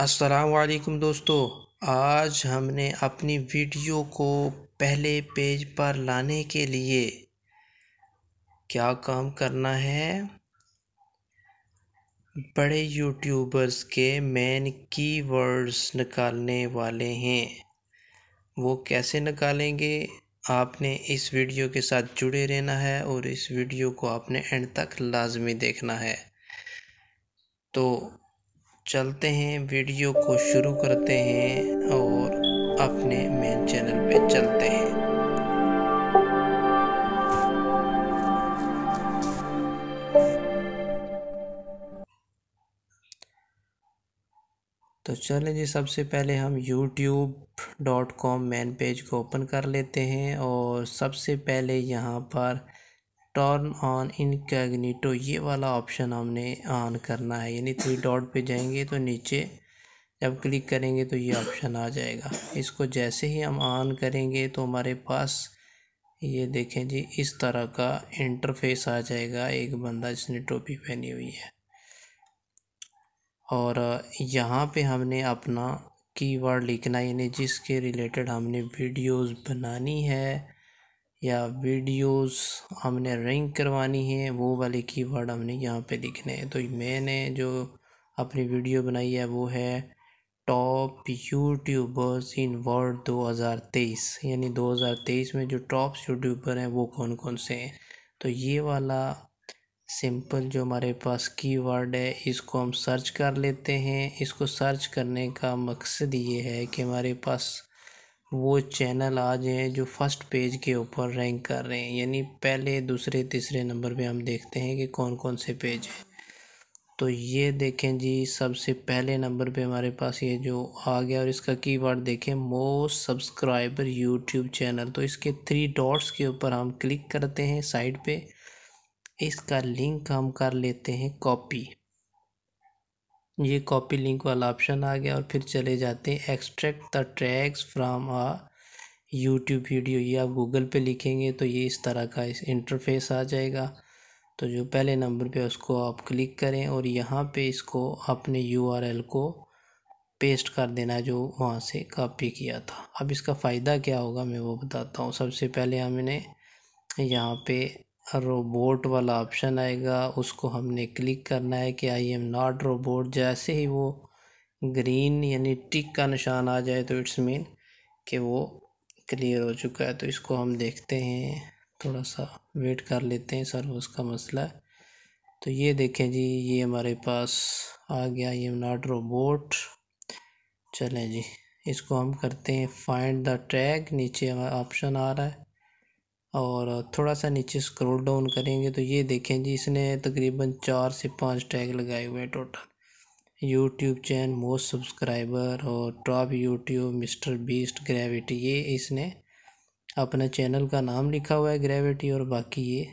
असलकम दोस्तों आज हमने अपनी वीडियो को पहले पेज पर लाने के लिए क्या काम करना है बड़े यूट्यूबर्स के मेन कीवर्ड्स निकालने वाले हैं वो कैसे निकालेंगे आपने इस वीडियो के साथ जुड़े रहना है और इस वीडियो को आपने एंड तक लाजमी देखना है तो चलते हैं वीडियो को शुरू करते हैं और अपने मेन चैनल पे चलते हैं तो चलें जी सबसे पहले हम YouTube dot com main page को ओपन कर लेते हैं और सबसे पहले यहाँ पर टर्न ऑन इनकैग्निटो ये वाला ऑप्शन हमने ऑन करना है यानी थ्री डॉट पे जाएंगे तो नीचे जब क्लिक करेंगे तो ये ऑप्शन आ जाएगा इसको जैसे ही हम ऑन करेंगे तो हमारे पास ये देखें जी इस तरह का इंटरफेस आ जाएगा एक बंदा जिसने टोपी पहनी हुई है और यहाँ पे हमने अपना कीवर्ड लिखना यानी जिसके रिलेटेड हमने वीडियोस बनानी है या वीडियोस हमने रैंक करवानी है वो वाले कीवर्ड हमने यहाँ पे दिखने हैं तो मैंने जो अपनी वीडियो बनाई है वो है टॉप यूट्यूबर्स इन वर्ल्ड 2023 यानी 2023 में जो टॉप यूट्यूबर हैं वो कौन कौन से हैं तो ये वाला सिंपल जो हमारे पास कीवर्ड है इसको हम सर्च कर लेते हैं इसको सर्च करने का मकसद ये है कि हमारे पास वो चैनल आज हैं जो फर्स्ट पेज के ऊपर रैंक कर रहे हैं यानी पहले दूसरे तीसरे नंबर पे हम देखते हैं कि कौन कौन से पेज हैं तो ये देखें जी सबसे पहले नंबर पे हमारे पास ये जो आ गया और इसका कीवर्ड देखें मोस्ट सब्सक्राइबर यूट्यूब चैनल तो इसके थ्री डॉट्स के ऊपर हम क्लिक करते हैं साइड पे इसका लिंक हम कर लेते हैं कॉपी ये कॉपी लिंक वाला ऑप्शन आ गया और फिर चले जाते हैं extract the tracks from a YouTube video ये आप गूगल पे लिखेंगे तो ये इस तरह का इस इंटरफेस आ जाएगा तो जो पहले नंबर पे उसको आप क्लिक करें और यहाँ पे इसको अपने यूआरएल को पेस्ट कर देना जो वहाँ से कॉपी किया था अब इसका फ़ायदा क्या होगा मैं वो बताता हूँ सबसे पहले हमने यहाँ पे रोबोट वाला ऑप्शन आएगा उसको हमने क्लिक करना है कि आई एम नॉट रोबोट जैसे ही वो ग्रीन यानी टिक का निशान आ जाए तो इट्स मीन कि वो क्लियर हो चुका है तो इसको हम देखते हैं थोड़ा सा वेट कर लेते हैं सर उसका मसला है तो ये देखें जी ये हमारे पास आ गया आई एम नॉट रोबोट चलें जी इसको हम करते हैं फाइंड द ट्रैक नीचे ऑप्शन आ रहा है और थोड़ा सा नीचे स्क्रॉल डाउन करेंगे तो ये देखें जी इसने तकरीबन चार से पाँच टैग लगाए हुए हैं total YouTube channel most subscriber और top YouTube mister beast gravity ये इसने अपना चैनल का नाम लिखा हुआ है ग्रेविटी और बाकी ये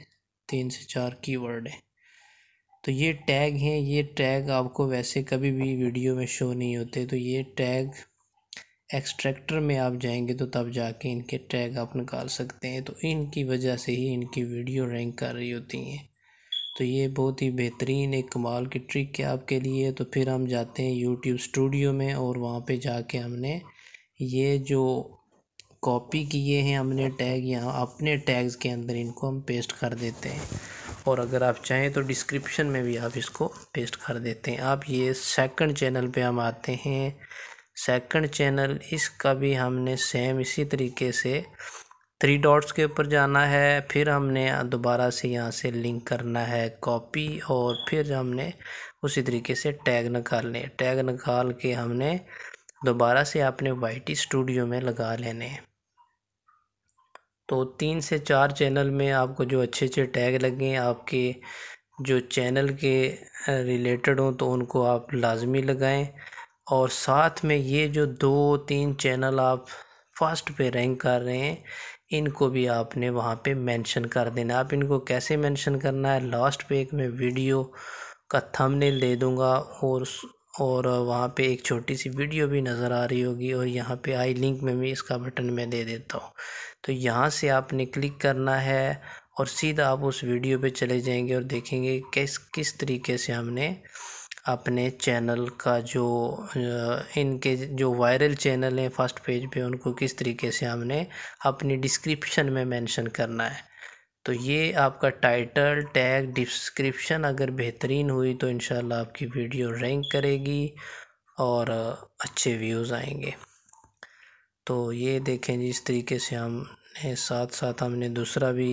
तीन से चार कीवर्ड है तो ये टैग हैं ये टैग आपको वैसे कभी भी वीडियो में शो नहीं होते तो ये टैग एक्सट्रैक्टर में आप जाएंगे तो तब जाके इनके टैग आप निकाल सकते हैं तो इनकी वजह से ही इनकी वीडियो रैंक कर रही होती हैं तो ये बहुत ही बेहतरीन एक कमाल की ट्रिक है आपके लिए तो फिर हम जाते हैं यूट्यूब स्टूडियो में और वहाँ पे जाके हमने ये जो कॉपी किए हैं हमने टैग यहाँ अपने टैग्स के अंदर इनको हम पेस्ट कर देते हैं और अगर आप चाहें तो डिस्क्रिप्शन में भी आप इसको पेस्ट कर देते हैं आप ये सेकंड चैनल पे हम आते हैं सेकंड चैनल इसका भी हमने सेम इसी तरीके से थ्री डॉट्स के ऊपर जाना है फिर हमने दोबारा से यहाँ से लिंक करना है कॉपी और फिर हमने उसी तरीके से टैग निकालने टैग निकाल के हमने दोबारा से अपने वाई स्टूडियो में लगा लेने तो तीन से चार चैनल में आपको जो अच्छे अच्छे टैग लगें आपके जो चैनल के रिलेटेड हों तो उनको आप लाजमी लगाएं और साथ में ये जो दो तीन चैनल आप फर्स्ट पे रैंक कर रहे हैं इनको भी आपने वहाँ पे मेंशन कर देना आप इनको कैसे मेंशन करना है लास्ट पे एक मैं वीडियो का थंबनेल दे दूँगा और और वहाँ पे एक छोटी सी वीडियो भी नज़र आ रही होगी और यहाँ पे आई लिंक में भी इसका बटन मैं दे देता हूँ तो यहाँ से आपने क्लिक करना है और सीधा आप उस वीडियो पे चले जाएंगे और देखेंगे किस किस तरीके से हमने अपने चैनल का जो इनके जो वायरल चैनल हैं फर्स्ट पेज पे उनको किस तरीके से हमने अपनी डिस्क्रिप्शन में मेंशन करना है तो ये आपका टाइटल टैग डिस्क्रिप्शन अगर बेहतरीन हुई तो इन आपकी वीडियो रैंक करेगी और अच्छे व्यूज़ आएंगे तो ये देखें जी इस तरीके से हमने साथ साथ हमने दूसरा भी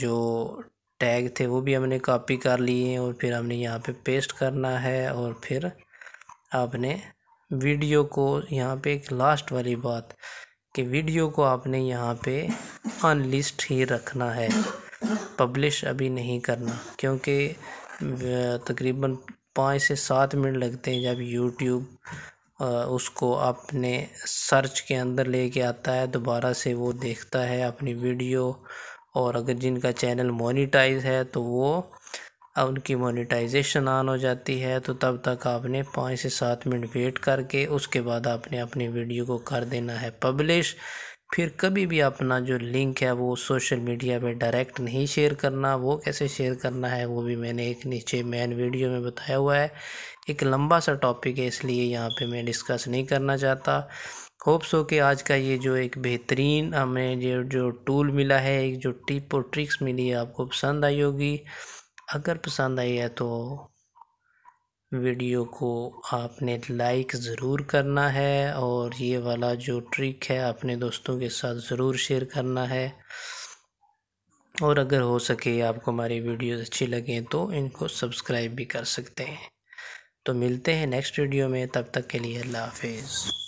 जो टैग थे वो भी हमने कॉपी कर लिए और फिर हमने यहाँ पे पेस्ट करना है और फिर आपने वीडियो को यहाँ पे एक लास्ट वाली बात कि वीडियो को आपने यहाँ पे अनलिस्ट ही रखना है पब्लिश अभी नहीं करना क्योंकि तकरीबन पाँच से सात मिनट लगते हैं जब यूट्यूब उसको अपने सर्च के अंदर लेके आता है दोबारा से वो देखता है अपनी वीडियो और अगर जिनका चैनल मोनिटाइज है तो वो उनकी मोनिटाइजेशन ऑन हो जाती है तो तब तक आपने पाँच से सात मिनट वेट करके उसके बाद आपने अपनी वीडियो को कर देना है पब्लिश फिर कभी भी अपना जो लिंक है वो सोशल मीडिया पे डायरेक्ट नहीं शेयर करना वो कैसे शेयर करना है वो भी मैंने एक नीचे मेन वीडियो में बताया हुआ है एक लंबा सा टॉपिक है इसलिए यहाँ पे मैं डिस्कस नहीं करना चाहता होप्स हो कि आज का ये जो एक बेहतरीन हमें जो जो टूल मिला है एक जो टिप और ट्रिक्स मिली है आपको पसंद आई होगी अगर पसंद आई है तो वीडियो को आपने लाइक ज़रूर करना है और ये वाला जो ट्रिक है अपने दोस्तों के साथ ज़रूर शेयर करना है और अगर हो सके आपको हमारी वीडियोस अच्छी लगें तो इनको सब्सक्राइब भी कर सकते हैं तो मिलते हैं नेक्स्ट वीडियो में तब तक के लिए अल्लाह हाफिज़